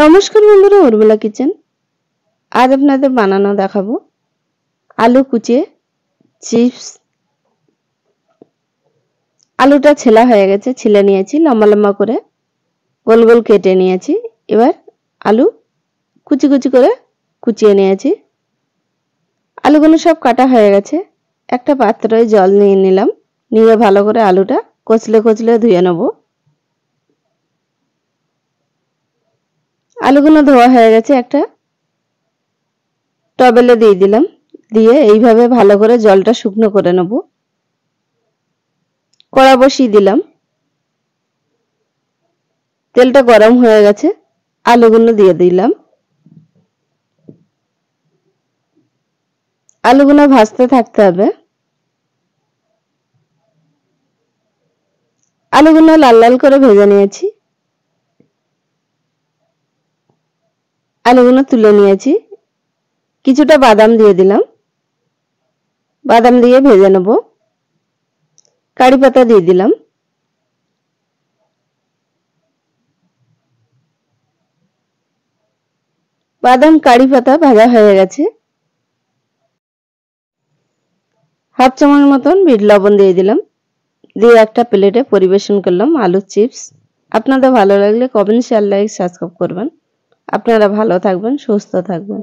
নমস্কার বন্ধুরা উর্বলা কিচেন আজ আপনাদের বানানো দেখাবো আলু কুচে চিপস আলুটা ছেলা হয়ে গেছে ছিলে নিয়েছি লম্বা লম্বা করে গোল গোল কেটে নিয়েছি এবার আলু কুচি কুচি করে কুচিয়ে নিয়েছি আলুগুলো সব কাটা হয়ে গেছে একটা পাত্রে জল নিয়ে নিলাম নিয়ে ভালো করে আলুটা কচলে কচলে ধুয়ে নেবো আলুগুলো ধোয়া হয়ে গেছে একটা টবেলে দিয়ে দিলাম দিয়ে এইভাবে ভালো করে জলটা শুকনো করে নেব কড়া বসিয়ে দিলাম তেলটা গরম হয়ে গেছে আলুগুলো দিয়ে দিলাম আলুগুলো ভাজতে থাকতে হবে আলুগুলো লাল লাল করে ভেজে নিয়েছি আলুগুলো তুলে নিয়েছি কিছুটা বাদাম দিয়ে দিলাম বাদাম দিয়ে ভেজে নেব কারি পাতা দিয়ে দিলাম বাদাম কারি পাতা ভাজা হয়ে গেছে হাফ চামচ মতন বিট লবণ দিয়ে দিলাম দিয়ে একটা প্লেটে পরিবেশন করলাম আলু চিপস আপনাদের ভালো লাগলে কমেন্ট শেয়ার লাইক সাবস্ক্রাইব করবেন আপনারা ভালো থাকবেন সুস্থ থাকবেন